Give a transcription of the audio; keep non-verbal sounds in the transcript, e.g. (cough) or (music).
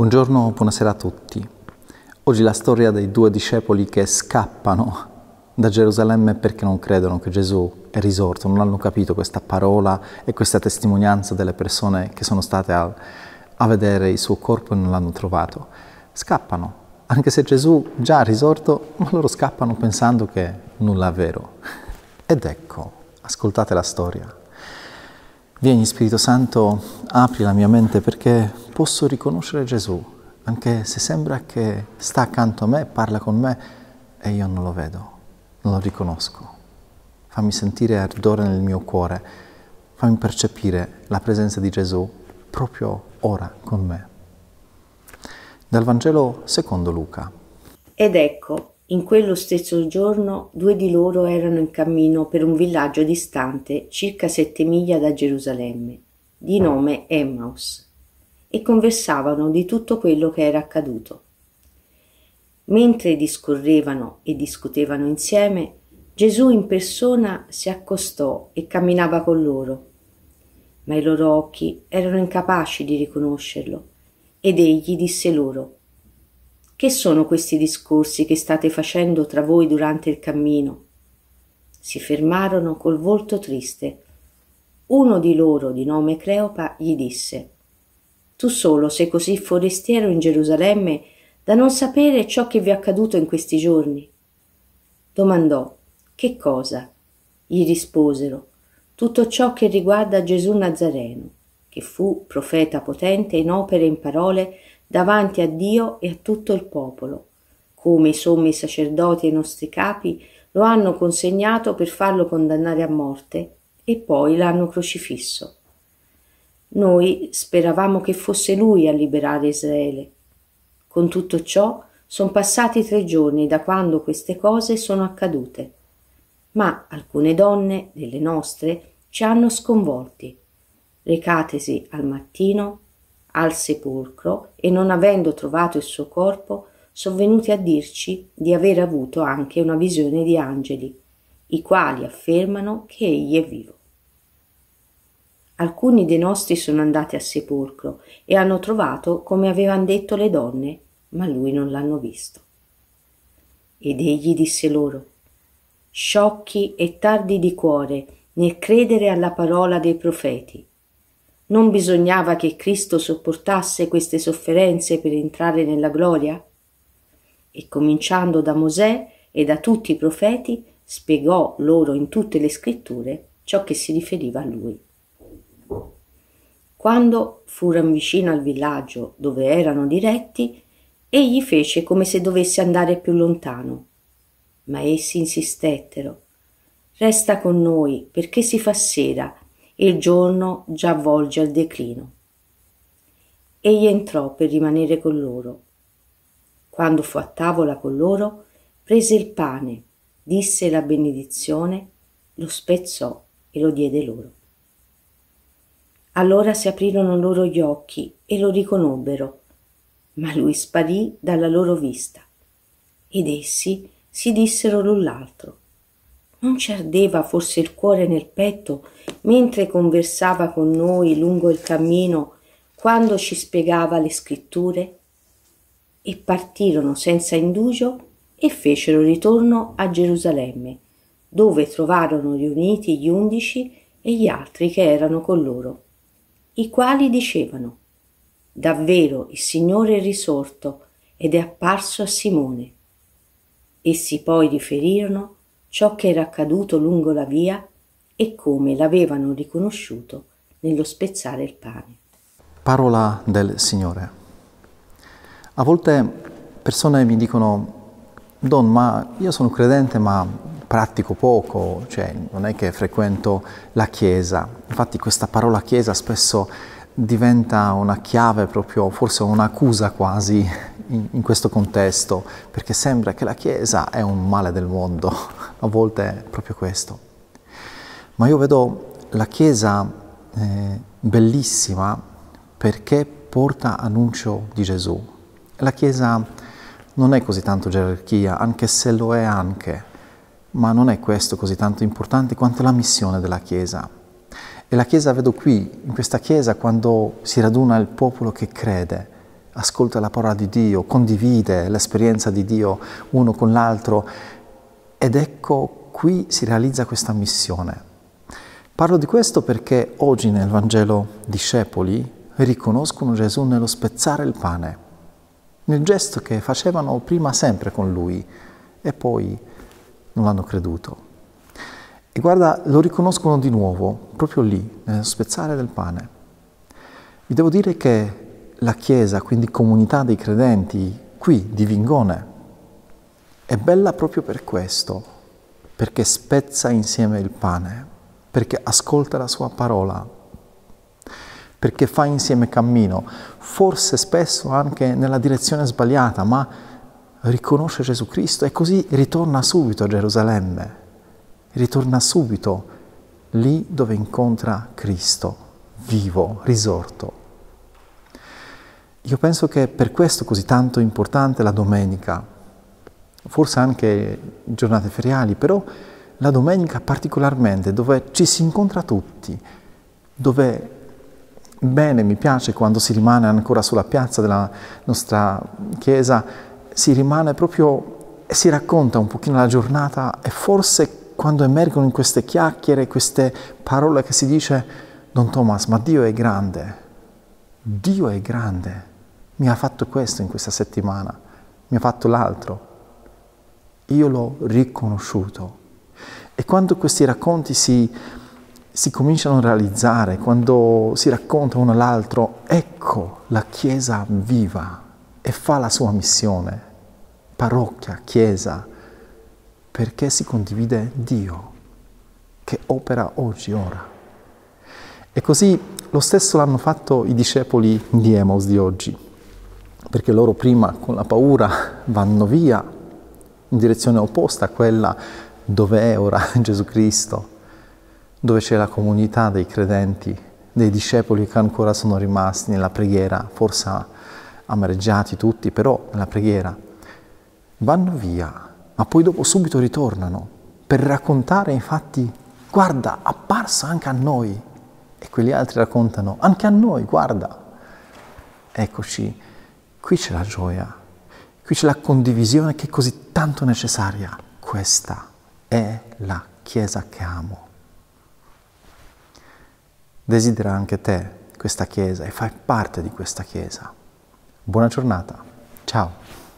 Buongiorno, buonasera a tutti. Oggi la storia dei due discepoli che scappano da Gerusalemme perché non credono che Gesù è risorto, non hanno capito questa parola e questa testimonianza delle persone che sono state a, a vedere il suo corpo e non l'hanno trovato. Scappano, anche se Gesù già è risorto, ma loro scappano pensando che nulla è vero. Ed ecco, ascoltate la storia. Vieni Spirito Santo, apri la mia mente perché posso riconoscere Gesù, anche se sembra che sta accanto a me, parla con me e io non lo vedo, non lo riconosco. Fammi sentire ardore nel mio cuore, fammi percepire la presenza di Gesù proprio ora con me. Dal Vangelo secondo Luca. Ed ecco, in quello stesso giorno due di loro erano in cammino per un villaggio distante circa sette miglia da Gerusalemme, di nome Emmaus, e conversavano di tutto quello che era accaduto. Mentre discorrevano e discutevano insieme, Gesù in persona si accostò e camminava con loro. Ma i loro occhi erano incapaci di riconoscerlo, ed egli disse loro che sono questi discorsi che state facendo tra voi durante il cammino? Si fermarono col volto triste. Uno di loro, di nome Creopa, gli disse Tu solo sei così forestiero in Gerusalemme da non sapere ciò che vi è accaduto in questi giorni. Domandò Che cosa? Gli risposero tutto ciò che riguarda Gesù Nazareno, che fu profeta potente in opere e in parole davanti a Dio e a tutto il popolo, come i sommi sacerdoti e i nostri capi lo hanno consegnato per farlo condannare a morte e poi l'hanno crocifisso. Noi speravamo che fosse lui a liberare Israele. Con tutto ciò sono passati tre giorni da quando queste cose sono accadute, ma alcune donne, delle nostre, ci hanno sconvolti. Recatesi al mattino al sepolcro e non avendo trovato il suo corpo, sono venuti a dirci di aver avuto anche una visione di angeli, i quali affermano che egli è vivo. Alcuni dei nostri sono andati al sepolcro e hanno trovato come avevano detto le donne, ma lui non l'hanno visto. Ed egli disse loro, sciocchi e tardi di cuore nel credere alla parola dei profeti, non bisognava che Cristo sopportasse queste sofferenze per entrare nella gloria? E cominciando da Mosè e da tutti i profeti, spiegò loro in tutte le scritture ciò che si riferiva a lui. Quando furono vicino al villaggio dove erano diretti, egli fece come se dovesse andare più lontano. Ma essi insistettero Resta con noi, perché si fa sera il giorno già volge al declino. Egli entrò per rimanere con loro. Quando fu a tavola con loro, prese il pane, disse la benedizione, lo spezzò e lo diede loro. Allora si aprirono loro gli occhi e lo riconobbero, ma lui sparì dalla loro vista. Ed essi si dissero l'un l'altro. Non ci ardeva forse il cuore nel petto mentre conversava con noi lungo il cammino quando ci spiegava le scritture? E partirono senza indugio e fecero ritorno a Gerusalemme, dove trovarono riuniti gli undici e gli altri che erano con loro, i quali dicevano Davvero il Signore è risorto ed è apparso a Simone. Essi poi riferirono ciò che era accaduto lungo la via e come l'avevano riconosciuto nello spezzare il pane. Parola del Signore. A volte persone mi dicono, Don, ma io sono credente ma pratico poco, cioè non è che frequento la Chiesa. Infatti questa parola Chiesa spesso diventa una chiave proprio, forse un'accusa quasi in, in, questo contesto, perché sembra che la Chiesa è un male del mondo, (laughs) a volte è proprio questo ma io vedo la Chiesa eh, bellissima perché porta annuncio di Gesù. La Chiesa non è così tanto gerarchia, anche se lo è anche, ma non è questo così tanto importante quanto la missione della Chiesa. E la Chiesa vedo qui, in questa Chiesa, quando si raduna il popolo che crede, ascolta la parola di Dio, condivide l'esperienza di Dio uno con l'altro ed ecco qui si realizza questa missione. Parlo di questo perché oggi nel Vangelo discepoli riconoscono Gesù nello spezzare il pane, nel gesto che facevano prima sempre con lui e poi non l'hanno creduto. E guarda, lo riconoscono di nuovo, proprio lì, nello spezzare del pane. Vi devo dire che la Chiesa, quindi comunità dei credenti, qui di Vingone, è bella proprio per questo, perché spezza insieme il pane, perché ascolta la sua parola, perché fa insieme cammino, forse spesso anche nella direzione sbagliata, ma riconosce Gesù Cristo e così ritorna subito a Gerusalemme, ritorna subito lì dove incontra Cristo, vivo, risorto. Io penso che per questo così tanto importante la domenica, forse anche giornate feriali, però la domenica particolarmente, dove ci si incontra tutti, dove bene mi piace quando si rimane ancora sulla piazza della nostra chiesa, si rimane proprio e si racconta un pochino la giornata e forse quando emergono in queste chiacchiere, queste parole che si dice, Don Thomas, ma Dio è grande, Dio è grande, mi ha fatto questo in questa settimana, mi ha fatto l'altro, io l'ho riconosciuto. E quando questi racconti si, si cominciano a realizzare, quando si racconta uno all'altro, ecco la Chiesa viva e fa la sua missione, parrocchia, Chiesa, perché si condivide Dio che opera oggi, ora. E così lo stesso l'hanno fatto i discepoli di Emos di oggi, perché loro prima con la paura vanno via in direzione opposta a quella dove è ora (laughs) Gesù Cristo, dove c'è la comunità dei credenti, dei discepoli che ancora sono rimasti nella preghiera, forse amareggiati tutti, però nella preghiera. Vanno via, ma poi dopo subito ritornano per raccontare infatti, guarda, apparsa anche a noi. E quegli altri raccontano, anche a noi, guarda. Eccoci, qui c'è la gioia, qui c'è la condivisione che è così tanto necessaria, questa è la Chiesa che amo. Desidera anche te questa Chiesa e fai parte di questa Chiesa. Buona giornata, ciao!